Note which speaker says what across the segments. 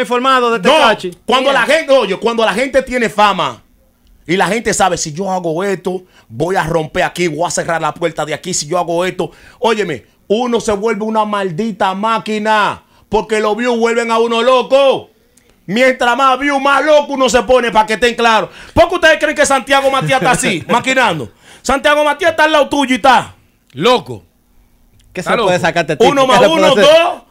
Speaker 1: informado de Tecachi. Este cuando la gente, oye, cuando la gente tiene fama y la gente sabe, si yo hago esto, voy a romper aquí, voy a cerrar la puerta de aquí, si yo hago esto, óyeme, uno se vuelve una maldita máquina porque los views vuelven a uno loco. Mientras más views, más loco uno se pone, para que estén claros. ¿Por qué ustedes creen que Santiago Matías está así, maquinando? Santiago Matías está al lado tuyo y está loco.
Speaker 2: ¿Qué se puede sacarte? Uno más uno, dos,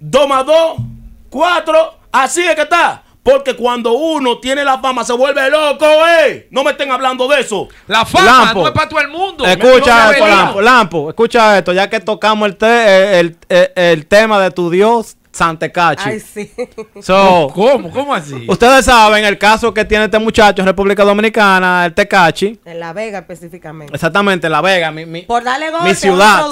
Speaker 1: dos más dos, cuatro. Así es que está. Porque cuando uno tiene la fama se vuelve loco, ¿eh? No me estén hablando de eso. La fama no es para todo el mundo. Escucha esto, Lampo,
Speaker 2: Lampo, Escucha esto, ya que tocamos el, el, tema de tu Dios, Santecachi. Ay, sí.
Speaker 3: ¿Cómo? ¿Cómo así? Ustedes
Speaker 2: saben el caso que tiene este muchacho en República Dominicana, el Tecachi.
Speaker 3: En La Vega específicamente.
Speaker 2: Exactamente, en La Vega, mi, mi,
Speaker 3: Por darle mi ciudad.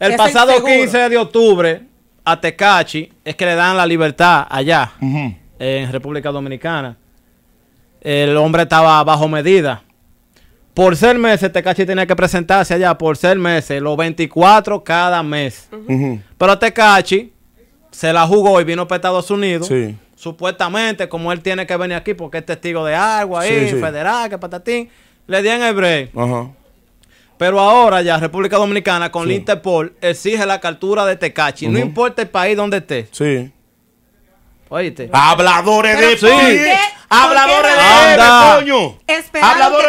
Speaker 3: el pasado 15
Speaker 2: de octubre, a Tecachi es que le dan la libertad allá, en República Dominicana. El hombre estaba bajo medida. Por ser meses, Tecachi tenía que presentarse allá por ser meses, los 24 cada mes. Pero Tecachi se la jugó y vino para Estados Unidos. Supuestamente, como él tiene que venir aquí porque es testigo de algo ahí, federal, que patatín, le dieron el break. Ajá. Pero ahora ya República Dominicana con Interpol exige la captura de Tecachi, no importa el país donde esté. Sí. Oíste. Habladores de sí.
Speaker 3: Habladores
Speaker 1: de coño.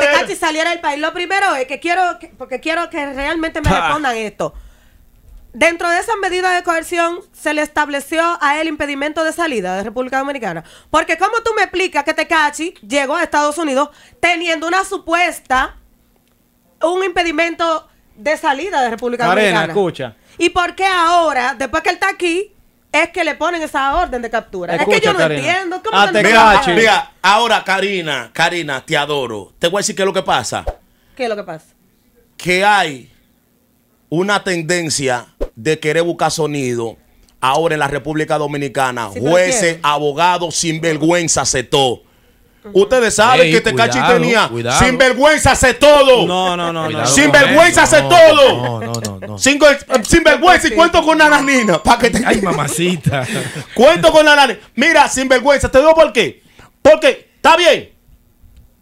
Speaker 3: que Tecachi saliera del país. Lo primero es que quiero porque quiero que realmente me ah. respondan esto. Dentro de esa medida de coerción se le estableció a él impedimento de salida de República Dominicana. Porque como tú me explicas que Tecachi llegó a Estados Unidos teniendo una supuesta un impedimento de salida de República Dominicana. Karina, escucha. ¿Y por qué ahora, después que él está aquí, es que le ponen esa orden de captura? es que yo no entiendo. ¿Cómo ah, te mira, mira,
Speaker 1: ahora Karina, Karina, te adoro. Te voy a decir qué es lo que pasa. ¿Qué es lo que pasa? Que hay una tendencia de querer buscar sonido ahora en la República Dominicana. jueces, abogados, sinvergüenza, todo Ustedes saben que Tecachi este tenía sinvergüenza hace todo. No, no,
Speaker 2: no. sinvergüenza hace todo.
Speaker 1: sin vergüenza sinvergüenza y cuento con nananina. Pa que te... Ay, mamacita. cuento con nanina. Mira, sin vergüenza. Te digo por qué. Porque, está bien.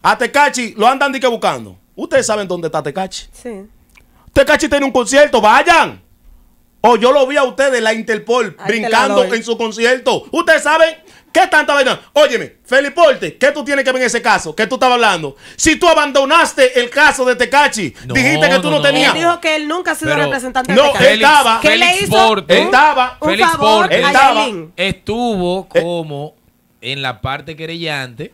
Speaker 1: A Tecachi lo andan de que buscando. Ustedes saben dónde está Tecachi. Sí. Tecachi tiene un concierto. Vayan. O yo lo vi a ustedes la Interpol brincando en su concierto. Ustedes saben ¿Qué tanta vaina? Óyeme, Porte, ¿qué tú tienes que ver en ese caso? ¿Qué tú estabas hablando? Si tú abandonaste el caso de Tecachi, dijiste que tú no, no, no, tenías. Él
Speaker 3: dijo que él nunca ha sido representante de Tecachi. No, estaba. ¿Qué le hizo? Félix Porte
Speaker 1: Estuvo eh. como en la parte querellante,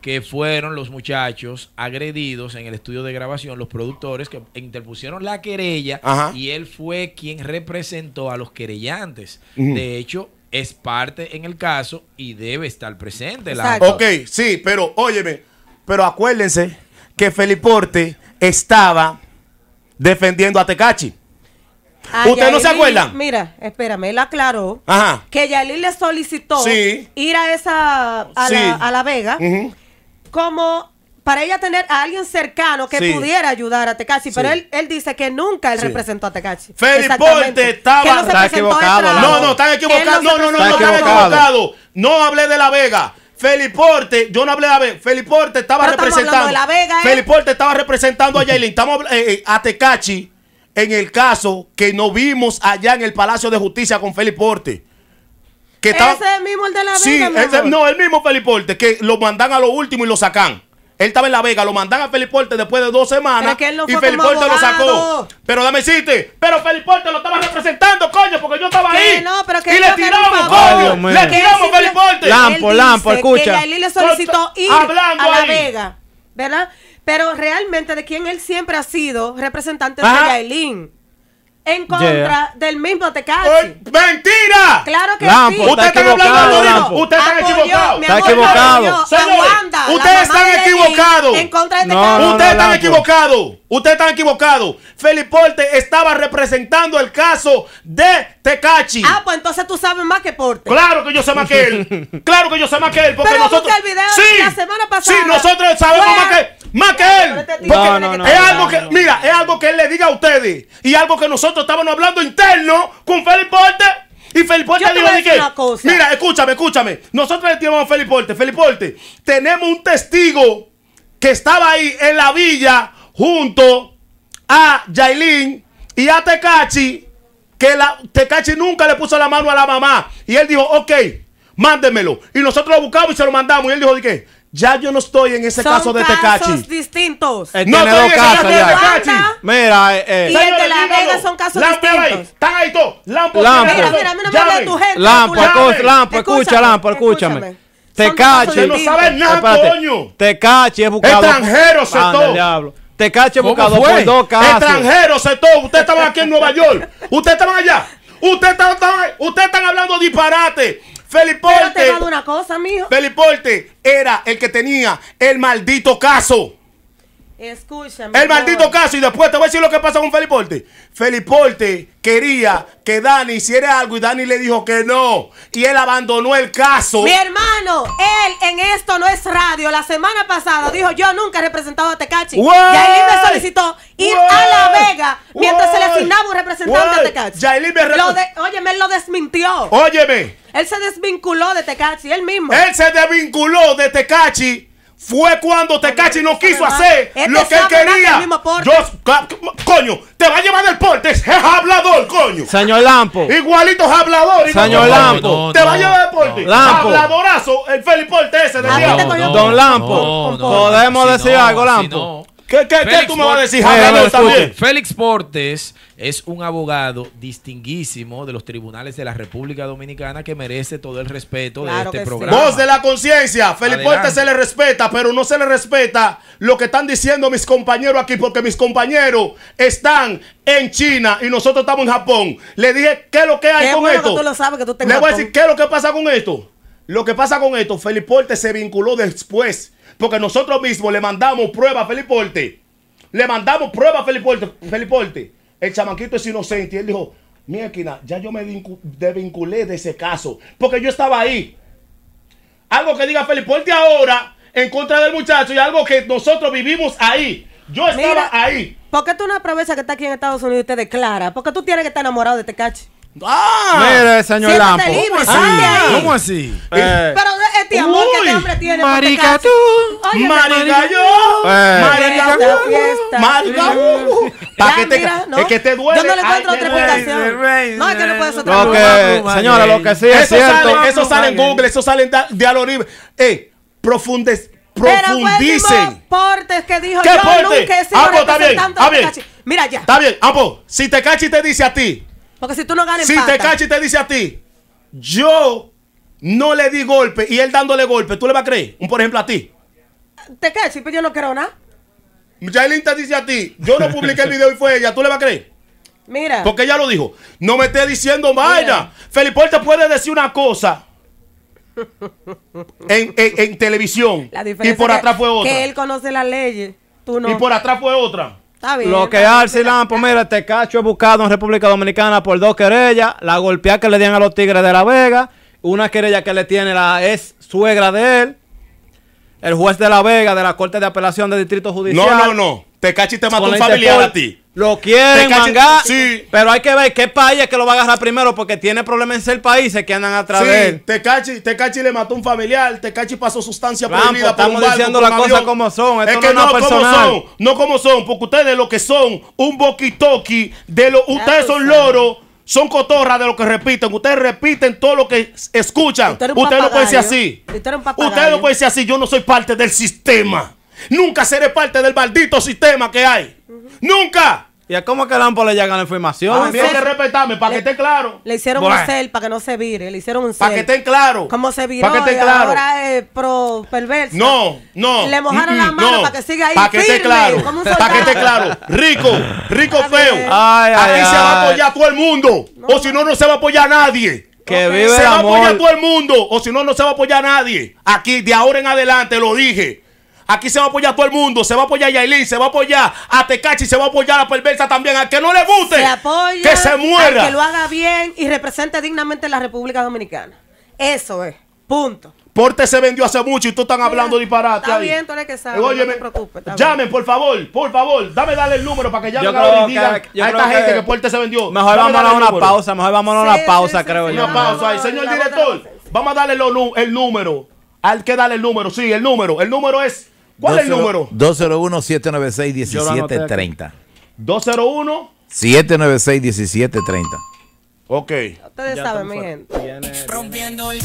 Speaker 1: que fueron los muchachos agredidos en el estudio de grabación, los productores que interpusieron la querella y él fue quien representó a los querellantes. De hecho, es parte en el caso y debe estar presente. La... Ok, sí, pero óyeme, pero acuérdense que Feliporte estaba defendiendo a Tecachi. Ah, ¿Usted no se acuerdan?
Speaker 3: Mira, espérame, él aclaró que Yalil le solicitó ir a esa a, la, Vega como para ella tener a alguien cercano que pudiera ayudar a Tecachi, pero él, él dice que nunca él representó a Tecachi. Feliporte estaba no está equivocado. No, no, están equivocados. No, no, no, no, están equivocados.
Speaker 1: No hablé de La Vega. Porte yo no hablé de La Vega. Feliporte estaba Estamos representando. De la Vega, ¿eh? Feliporte estaba representando a Yailin. Estamos eh, eh, a Tecachi en el caso que nos vimos allá en el Palacio de Justicia con Feliporte.
Speaker 3: Que ¿Ese el mismo el de La Vega? Sí, no, el
Speaker 1: mismo Feliporte, que lo mandan a lo último y lo sacan. Él estaba en La Vega, lo mandan a Feliporte después de dos semanas. y Felipe y lo sacó. Pero dame hiciste. Pero Feliporte lo estaba representando, coño, porque yo estaba ahí. No, pero y le tiramos, coño. le tiramos a Feliporte. Lampo, Lampo, escucha. Que le solicitó ir a La Vega.
Speaker 3: ¿Verdad? Pero realmente de quién él siempre ha sido representante de Yaelín, en contra del mismo Tecachi. ¡Mentira! Claro. Lampo, Usted está equivocado! Usted está equivocado.
Speaker 1: Está equivocado. Este ustedes están equivocados. Ustedes están equivocados. Ustedes están equivocados. Porte estaba representando el caso de Tecachi.
Speaker 3: Ah, pues entonces tú sabes más que Porte. Claro que yo sé más que él.
Speaker 1: Claro que yo sé más que él. Porque nosotros. El video sí, la semana pasada. Sí, nosotros sabemos más que más que él. no, no, no, es algo que, mira, es algo que él le diga a ustedes. Y algo que nosotros estábamos hablando interno con Felipe Porte. Y Feliporte dijo de qué Mira, escúchame, escúchame. Nosotros le llamamos a Felipe Feliporte, tenemos un testigo que estaba ahí en la villa junto a Yailin y a Tecachi. Que la, Tecachi nunca le puso la mano a la mamá. Y él dijo, ok, mándemelo. Y nosotros lo buscamos y se lo mandamos. Y él dijo, ¿de qué? Ya yo no estoy en ese Son caso de Tecachi. Son casos
Speaker 3: distintos. Él eh, no tiene dos casos ya. Tecachi.
Speaker 1: Mira, eh, eh. Y el de La Vega
Speaker 3: son casos Lampo distintos. Están ahí todos. Lampo, Lampo. Mira, mira, mira, mira, de tu gente. Lampo, tu Lampo, Lampo escucha,
Speaker 2: Lampo, escúchame. escúchame. Tecachi. no sabe nada, Espérate. coño. Tecachi es buscado. Extranjero, se todo. diablo. Tecachi es buscado por dos casos. Extranjero,
Speaker 1: se todo. Ustedes estaban aquí en Nueva York. Ustedes estaban allá. Ustedes estaban, ustedes están hablando disparate. Feliporte. Pero una cosa, mijo. Feliporte era el que tenía el maldito caso.
Speaker 3: Escúchame. El maldito caso.
Speaker 1: Y después te voy a decir lo que pasa con Feliporte. Feliporte quería que Dani hiciera algo y Dani le dijo que no. Y él abandonó el caso. Mi
Speaker 3: hermano, él en esto no es radio. La semana pasada dijo: Yo nunca he representado a Tecachi. Y ahí me solicitó Tecachi. me lo Óyeme, él lo desmintió. Óyeme. Él se desvinculó de Tecachi, él mismo. Él se desvinculó de Tecachi
Speaker 1: fue cuando Tecachi no quiso hacer este lo que él quería. Yo, coño, te va a llevar el porte. Es hablador, coño.
Speaker 2: Señor Lampo.
Speaker 1: Igualito es hablador. Señor Lampo. te va a llevar el porte. Habladorazo, el Felipe Porte ese de Don Lampo. Podemos decir algo, Lampo. ¿Qué, qué, tú me vas a decir? Félix, también. Félix Portes es un abogado distinguísimo de los tribunales de la República Dominicana que merece todo el respeto de este programa. Voz de la conciencia. Félix Portes se le respeta, pero no se le respeta lo que están diciendo mis compañeros aquí, porque mis compañeros están en China y nosotros estamos en Japón. Le dije, ¿qué es lo que hay con esto? Que que le voy a decir, ¿qué es lo que pasa con esto? Lo que pasa con esto, Félix Portes se vinculó después porque nosotros mismos le mandamos prueba a Feliporte. Le mandamos prueba a Felipe Feliporte. El chamanquito es inocente. Y él dijo, mi esquina, ya yo me desvinculé de ese caso. Porque yo estaba ahí. Algo que diga Feliporte ahora en contra del muchacho y algo que nosotros vivimos ahí. Yo estaba ahí. ¿Por
Speaker 3: qué tú una aprovechas que está aquí en Estados Unidos y te declara? ¿Por qué tú tienes que estar enamorado de este Ah,
Speaker 1: mire, señor
Speaker 2: Lampo. ¿Cómo,
Speaker 3: así? este amor que este tiene. Marica tú, marica yo, marica tú, uh, Marica uh. para que te, no. es que te duele. Yo no le encuentro otra explicación. No, es que no puedes otra explicación. Señora, lo que sí es cierto. Eso sale en Google,
Speaker 1: eso sale en Eh, Libre. Ey, profundes profundicen.
Speaker 3: Portes que dijo ¿Qué yo porte? nunca he ah, pues, está bien, está bien.
Speaker 1: Mira ya. Está bien, Apo, ah, pues, si te cachi te dice a ti.
Speaker 3: Porque si tú no ganas Si te cachi te
Speaker 1: dice a ti, yo no le di golpe y él dándole golpe, ¿tú le vas a creer? Un por ejemplo a ti.
Speaker 3: ¿Te crees? Si pues yo no creo nada.
Speaker 1: Jailin te dice a ti, yo no publiqué el video y fue ella, ¿tú le vas a creer? Mira. Porque ella lo dijo. No me esté diciendo vaina. Felipe te puede decir una cosa. En, televisión.
Speaker 3: La y por atrás fue otra. Que él conoce las leyes. Tú no. Y por atrás fue otra. Está bien, lo que
Speaker 2: Arce Lampo, mira, este cacho es buscado en República Dominicana por dos querellas, la golpeada que le dieron a los Tigres de la Vega una querella que le tiene la ex suegra de él, el juez de La Vega de la Corte de Apelación del Distrito Judicial. No, no, no. Tecachi te mató un familiar a ti. Lo quieren Tecachi, sí. pero hay que ver qué país es que lo va a agarrar primero porque tiene problemas
Speaker 1: en ser países que andan través. sí, te cachi Tecachi, cachi le mató un familiar, te Tecachi pasó sustancia prohibida por diciendo las cosas como son, es que no, como son, no como son, porque ustedes lo que son, un boquitoqui de lo ustedes son loros son cotorras de lo que repiten. Ustedes repiten todo lo que escuchan. Usted, no puede ser así.
Speaker 3: Usted, no puede
Speaker 1: ser así. Yo no soy parte del sistema. Nunca seré parte del maldito sistema que hay.
Speaker 3: Nunca.
Speaker 1: ¿Y cómo que AMPO le llega la información? También que
Speaker 3: respetarme, para que esté claro. Le hicieron un cel para que no se vire. Le hicieron un cel. Para que esté claro. ¿Cómo se vire Para que esté claro. Ahora es pro perverso. No, no. Le mojaron las la mano para que siga ahí. Para que esté claro. Para que esté claro.
Speaker 1: Rico, rico feo. Aquí se va a apoyar todo el mundo. O si no, no se va a apoyar nadie. Que vive se va a apoyar todo el mundo. O si no, no se va a apoyar nadie. Aquí, de ahora en adelante, lo dije. Aquí se va a apoyar todo el mundo. Se va a apoyar a Yailin, se va a apoyar a Tecachi, se va a apoyar a la perversa también. Al que no le guste, se apoya, que se muera. que lo
Speaker 3: haga bien y represente dignamente la República Dominicana. Eso es. Punto. Porte se vendió hace mucho y tú están hablando
Speaker 1: disparate. Está bien, tú eres que sabes. no te preocupes. Llamen, por favor, por favor. Dame darle el número para que llamen a la a esta gente que, Porte se vendió. Mejor vamos a dar una pausa, mejor vamos a una pausa, creo yo. Una pausa ahí. Señor director, vamos a darle el número. Al que darle el número, sí, el número. El número es ¿Cuál 20, es el número? 201-796-1730. 201-796-1730. Ok. Ustedes saben,
Speaker 3: mi gente. Rompiendo el